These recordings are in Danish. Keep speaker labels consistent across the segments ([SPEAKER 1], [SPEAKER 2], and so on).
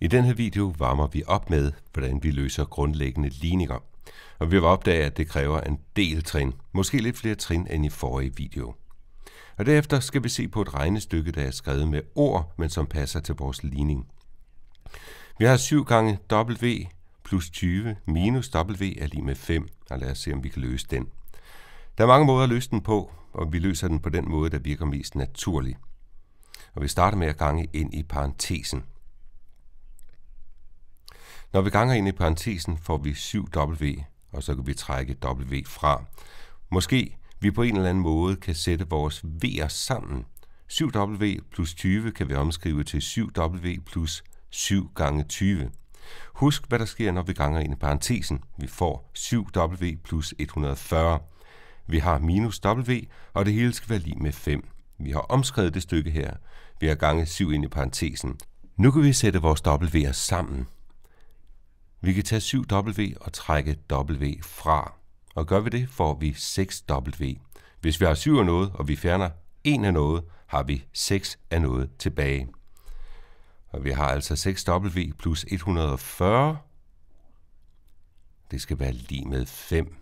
[SPEAKER 1] I den her video varmer vi op med, hvordan vi løser grundlæggende ligninger. Og vi vil opdage, at det kræver en del trin, måske lidt flere trin end i forrige video. Og derefter skal vi se på et regnestykke, der er skrevet med ord, men som passer til vores ligning. Vi har 7 gange W plus 20 minus W er lige med 5, og lad os se, om vi kan løse den. Der er mange måder at løse den på, og vi løser den på den måde, der virker mest naturlig. Og vi starter med at gange ind i parentesen. Når vi ganger ind i parentesen, får vi 7W, og så kan vi trække W fra. Måske vi på en eller anden måde kan sætte vores V'er sammen. 7W plus 20 kan vi omskrive til 7W plus 7 gange 20. Husk, hvad der sker, når vi ganger ind i parentesen. Vi får 7W plus 140. Vi har minus W, og det hele skal være lige med 5. Vi har omskrevet det stykke her. Vi har ganget 7 ind i parentesen. Nu kan vi sætte vores W'er sammen. Vi kan tage 7W og trække W fra. Og gør vi det, får vi 6W. Hvis vi har 7 af noget, og vi fjerner 1 af noget, har vi 6 af noget tilbage. Og vi har altså 6W plus 140. Det skal være lige med 5.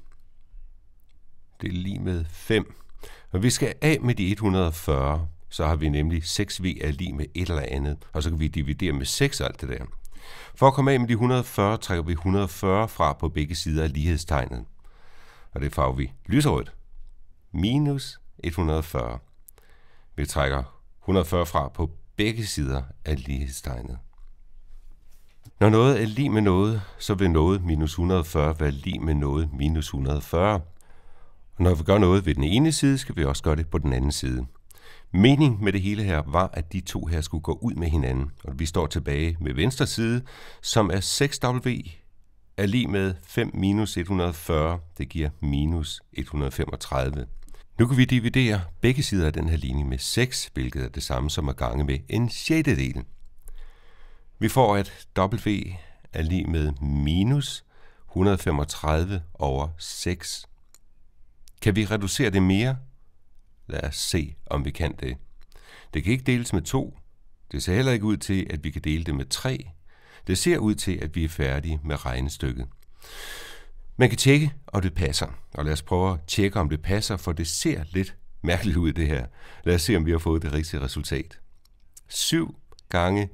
[SPEAKER 1] Det er lige med 5. Og vi skal af med de 140, så har vi nemlig 6V er lige med et eller andet, og så kan vi dividere med 6 alt det der. For at komme af med de 140, trækker vi 140 fra på begge sider af lighedstegnet. Og det farver vi lyserødt. Minus 140. Vi trækker 140 fra på begge sider af lighedstegnet. Når noget er lige med noget, så vil noget minus 140 være lige med noget minus 140. Og når vi gør noget ved den ene side, skal vi også gøre det på den anden side. Mening med det hele her var, at de to her skulle gå ud med hinanden, og vi står tilbage med venstre side, som er 6W er lige med 5 minus 140, det giver minus 135. Nu kan vi dividere begge sider af den her linje med 6, hvilket er det samme som at gange med en sjettedel. Vi får, at W er lige med minus 135 over 6. Kan vi reducere det mere, Lad os se, om vi kan det. Det kan ikke deles med to. Det ser heller ikke ud til, at vi kan dele det med tre. Det ser ud til, at vi er færdige med regnestykket. Man kan tjekke, om det passer. Og lad os prøve at tjekke, om det passer, for det ser lidt mærkeligt ud, det her. Lad os se, om vi har fået det rigtige resultat. 7 gange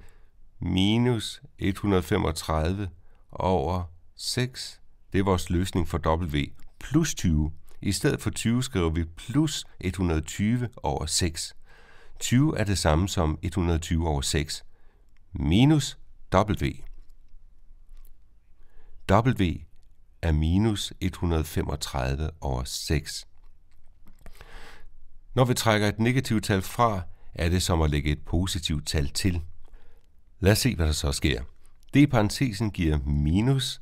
[SPEAKER 1] minus 135 over 6, det er vores løsning for W, plus 20 i stedet for 20 skriver vi plus 120 over 6. 20 er det samme som 120 over 6 minus W. W er minus 135 over 6. Når vi trækker et negativt tal fra, er det som at lægge et positivt tal til. Lad os se, hvad der så sker. d parentesen giver minus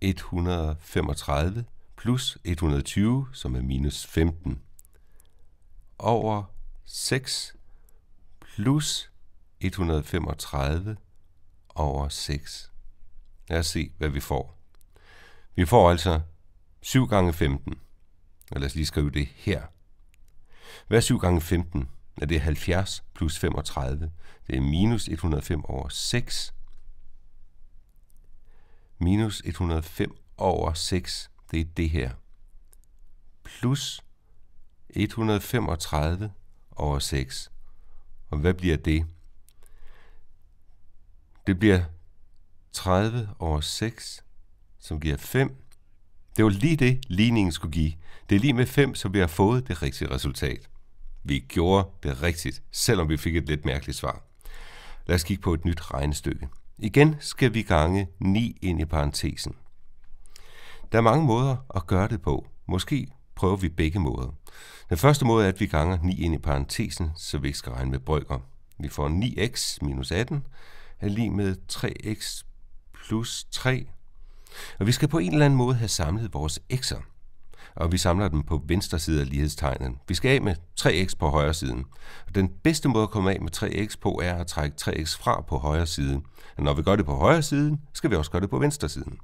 [SPEAKER 1] 135 plus 120, som er minus 15, over 6 plus 135 over 6. Lad os se, hvad vi får. Vi får altså 7 gange 15. Og lad os lige skrive det her. Hvad er 7 gange 15? Er det er 70 plus 35. Det er minus 105 over 6. Minus 105 over 6 det er det her. Plus 135 over 6. Og hvad bliver det? Det bliver 30 over 6, som giver 5. Det var lige det, ligningen skulle give. Det er lige med 5, så vi har fået det rigtige resultat. Vi gjorde det rigtigt, selvom vi fik et lidt mærkeligt svar. Lad os kigge på et nyt regnestykke. Igen skal vi gange 9 ind i parentesen. Der er mange måder at gøre det på. Måske prøver vi begge måder. Den første måde er, at vi ganger 9 ind i parentesen, så vi ikke skal regne med brøker. Vi får 9x minus 18 er lige med 3x plus 3. Og vi skal på en eller anden måde have samlet vores x'er. Og vi samler dem på venstre side af lighedstegnet. Vi skal af med 3x på højre siden. Og den bedste måde at komme af med 3x på er at trække 3x fra på højre side. Og når vi gør det på højre side, skal vi også gøre det på venstre siden.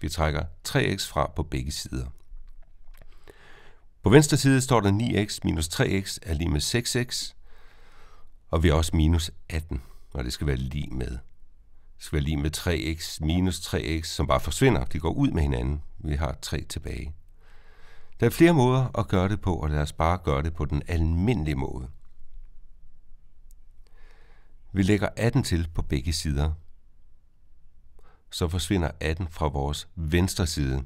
[SPEAKER 1] Vi trækker 3x fra på begge sider. På venstre side står der 9x minus 3x er lige med 6x, og vi har også minus 18, og det skal være lige med. Det skal være lige med 3x minus 3x, som bare forsvinder. De går ud med hinanden. Vi har 3 tilbage. Der er flere måder at gøre det på, og lad os bare gøre det på den almindelige måde. Vi lægger 18 til på begge sider så forsvinder 18 fra vores venstre side.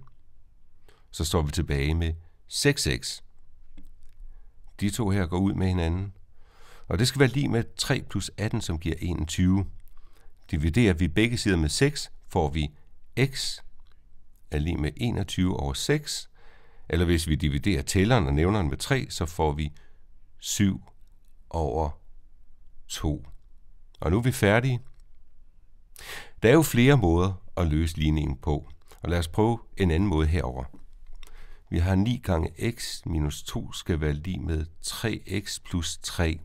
[SPEAKER 1] Så står vi tilbage med 6x. De to her går ud med hinanden, og det skal være lige med 3 plus 18, som giver 21. Dividerer vi begge sider med 6, får vi x er lige med 21 over 6, eller hvis vi dividerer tælleren og nævneren med 3, så får vi 7 over 2. Og nu er vi færdige. Der er jo flere måder at løse ligningen på, og lad os prøve en anden måde herover. Vi har 9 gange x minus 2 skal være lige med 3x plus 3.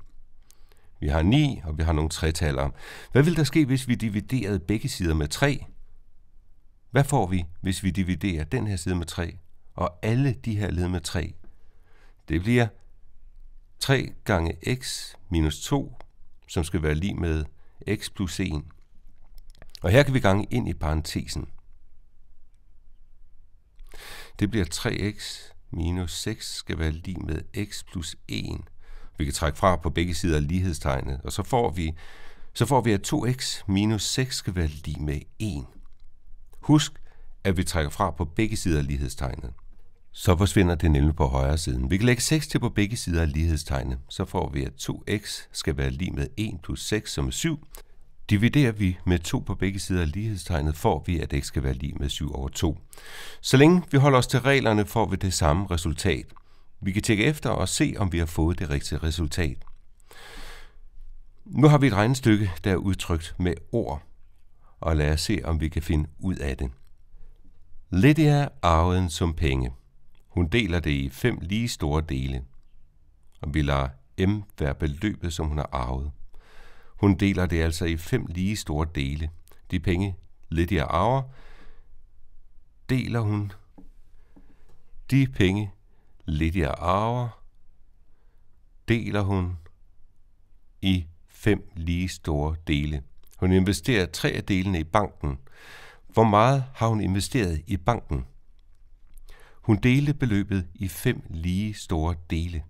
[SPEAKER 1] Vi har 9, og vi har nogle tretalere. Hvad vil der ske, hvis vi dividerede begge sider med 3? Hvad får vi, hvis vi dividerer den her side med 3, og alle de her led med 3? Det bliver 3 gange x minus 2, som skal være lige med x plus 1. Og her kan vi gange ind i parentesen. Det bliver 3x minus 6 skal være lige med x plus 1. Vi kan trække fra på begge sider af lighedstegnet, og så får vi, så får vi at 2x minus 6 skal være lige med 1. Husk, at vi trækker fra på begge sider af lighedstegnet. Så forsvinder det nemlig på højre siden. Vi kan lægge 6 til på begge sider af lighedstegnet. Så får vi, at 2x skal være lige med 1 plus 6, som er 7. Dividerer vi med 2 på begge sider af lighedstegnet, får vi, at x skal være lige med 7 over 2. Så længe vi holder os til reglerne, får vi det samme resultat. Vi kan tjekke efter og se, om vi har fået det rigtige resultat. Nu har vi et regnestykke, der er udtrykt med ord, og lad os se, om vi kan finde ud af det. Lydia arvede som penge. Hun deler det i fem lige store dele, og vi lader M være beløbet, som hun har arvet. Hun deler det altså i fem lige store dele. De penge, Lydia arver, deler hun. De penge, Lydia arver, deler hun i fem lige store dele. Hun investerer tre af delene i banken. Hvor meget har hun investeret i banken? Hun delte beløbet i fem lige store dele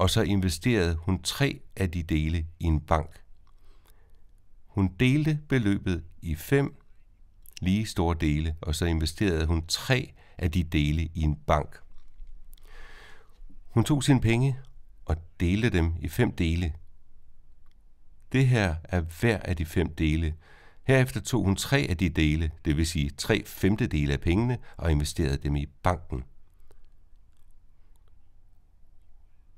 [SPEAKER 1] og så investerede hun tre af de dele i en bank. Hun delte beløbet i fem lige store dele, og så investerede hun tre af de dele i en bank. Hun tog sine penge og delte dem i fem dele. Det her er hver af de fem dele. Herefter tog hun tre af de dele, det vil sige tre femtedele af pengene, og investerede dem i banken.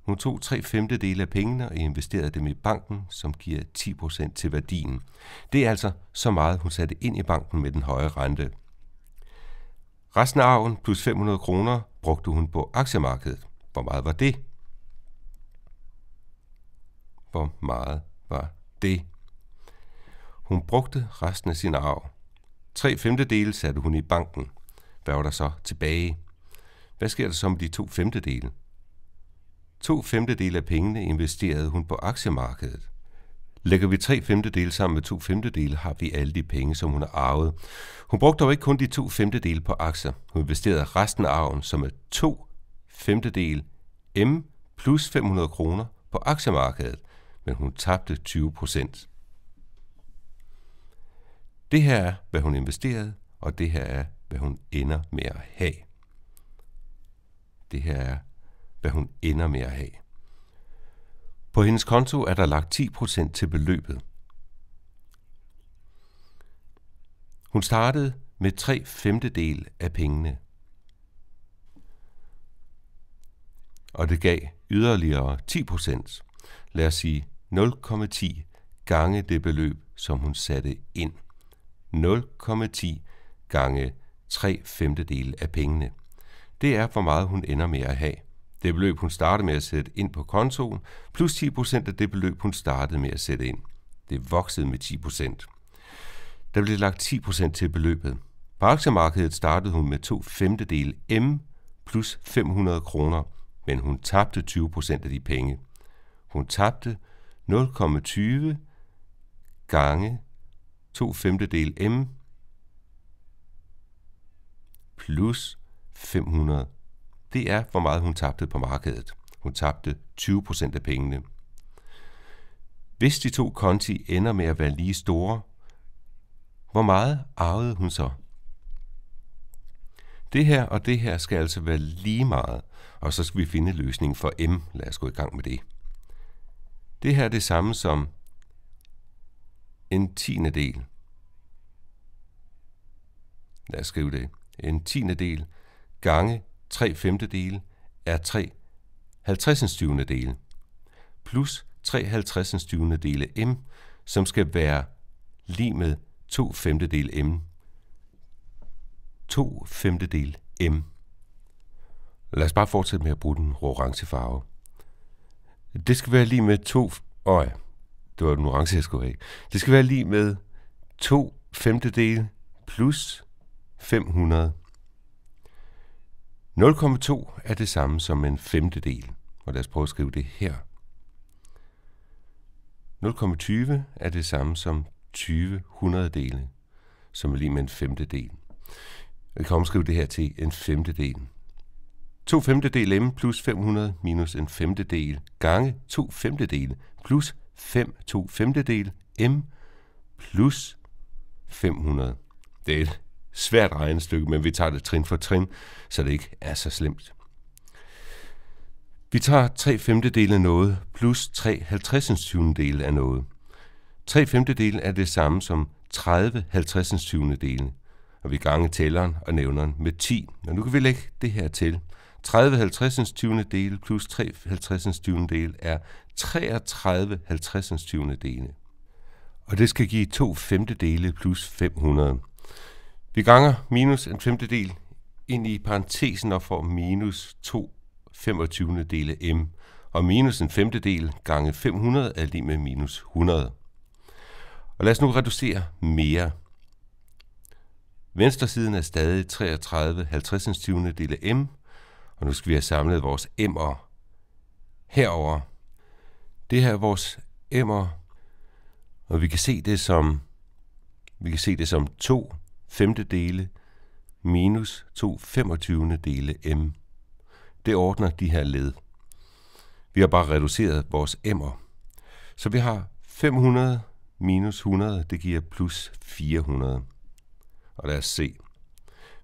[SPEAKER 1] Hun tog tre femtedele af pengene og investerede dem i banken, som giver 10% til værdien. Det er altså så meget, hun satte ind i banken med den høje rente. Resten af arven plus 500 kroner brugte hun på aktiemarkedet. Hvor meget var det? Hvor meget var det? Hun brugte resten af sin arv. Tre femtedele satte hun i banken. Hvad var der så tilbage? Hvad sker der så med de to femtedele? To femtedele af pengene investerede hun på aktiemarkedet. Lægger vi tre femtedele sammen med to femtedele, har vi alle de penge, som hun har arvet. Hun brugte dog ikke kun de to femtedele på aktier. Hun investerede resten af arven, som er to femtedel M plus 500 kroner på aktiemarkedet, men hun tabte 20 procent. Det her er, hvad hun investerede, og det her er, hvad hun ender med at have. Det her er, hvad hun ender med at have. På hendes konto er der lagt 10% til beløbet. Hun startede med 3 femtedel af pengene. Og det gav yderligere 10%, lad os sige 0,10 gange det beløb, som hun satte ind. 0,10 gange 3 femtedel af pengene. Det er, hvor meget hun ender med at have – det beløb, hun startede med at sætte ind på kontoen, plus 10% af det beløb, hun startede med at sætte ind. Det voksede med 10%. Der blev lagt 10% til beløbet. På aktiemarkedet startede hun med to femtedel M plus 500 kroner, men hun tabte 20% af de penge. Hun tabte 0,20 gange 2 femtedel M plus 500 det er, hvor meget hun tabte på markedet. Hun tabte 20 procent af pengene. Hvis de to konti ender med at være lige store, hvor meget arvede hun så? Det her og det her skal altså være lige meget, og så skal vi finde løsningen for M. Lad os gå i gang med det. Det her er det samme som en tiende del. Lad os skrive det. En tiende del gange 3 femtedele er 3 50 dele plus 3 50 dele m, som skal være lige med 2 femtedel m. 2 femtedel m. Lad os bare fortsætte med at bruge den orange farve. Det skal være lige med 2... Åh ja, det var den orange, jeg skulle have. Det skal være lige med 2 femtedele plus 500 0,2 er det samme som en femtedel, og lad os prøve at skrive det her. 0,20 er det samme som 20 hundrededele, som er lige med en femtedel. Jeg kan omskrive det her til en femtedel. 2 femtedel m plus 500 minus en femtedel gange 2 femtedel plus 5 2 femtedel m plus 500. Det er et svært regnestykke, men vi tager det trin for trin, så det ikke er så slemt. Vi tager 3 femtedel af noget plus 3 50 dele af noget. 3 femtedel er det samme som 30 50 dele, og vi gange tælleren og nævneren med 10. Og nu kan vi lægge det her til. 30 50 dele plus 3 50 dele er 33 50 dele. Og det skal give 2 femtedele plus 500. Vi ganger minus en femtedel ind i parentesen og får minus 2 25. dele m, og minus en femtedel gange 500 er lige med minus 100. Og lad os nu reducere mere. Venstre siden er stadig 33 50 20. dele m, og nu skal vi have samlet vores m'er herover. Det her er vores m'er, og vi kan se det som vi kan se det som 2 femtedele minus to dele m. Det ordner de her led. Vi har bare reduceret vores m'er. Så vi har 500 minus 100, det giver plus 400. Og lad os se.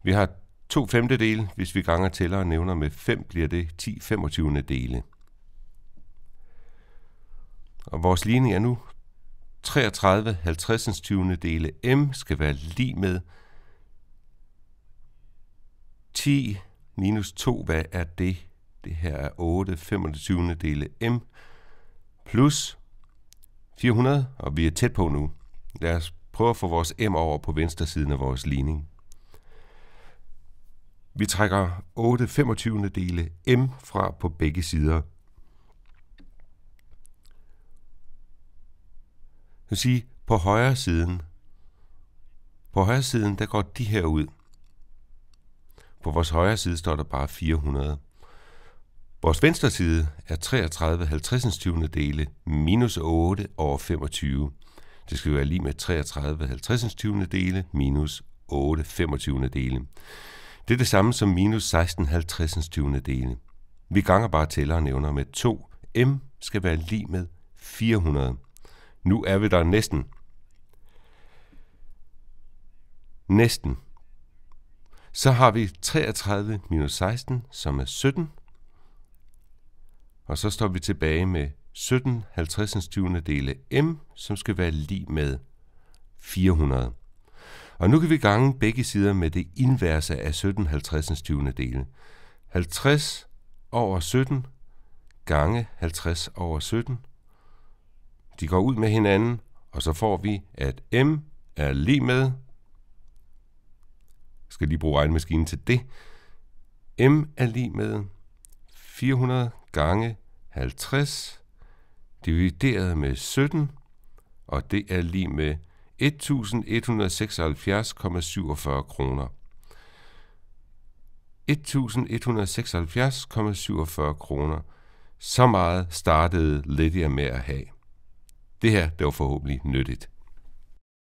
[SPEAKER 1] Vi har to femtedele, hvis vi ganger tæller og nævner med 5, bliver det 10 25. dele. Og vores ligning er nu 33 50 20. dele m skal være lige med 10 minus 2, hvad er det? Det her er 8 25. dele m plus 400, og vi er tæt på nu. Lad os prøve at få vores m over på venstre siden af vores ligning. Vi trækker 8 25. dele m fra på begge sider. vil sige, på højre siden. På højre siden, der går de her ud. På vores højre side står der bare 400. Vores venstre side er 33 50 dele minus 8 over 25. Det skal være lige med 33 50 dele minus 8 25 dele. Det er det samme som minus 16 50 dele. Vi ganger bare tæller og nævner med 2. M skal være lige med 400. Nu er vi der næsten. Næsten. Så har vi 33 minus 16, som er 17. Og så står vi tilbage med 17 50 20. dele m, som skal være lige med 400. Og nu kan vi gange begge sider med det inverse af 17 50 20. dele. 50 over 17 gange 50 over 17 de går ud med hinanden, og så får vi, at m er lige med... Jeg skal lige bruge regnmaskinen til det. m er lige med 400 gange 50 divideret med 17, og det er lige med 1176,47 kroner. 1176,47 kroner. Så meget startede Lydia med at have. Det her, det var forhåbentlig nyttigt.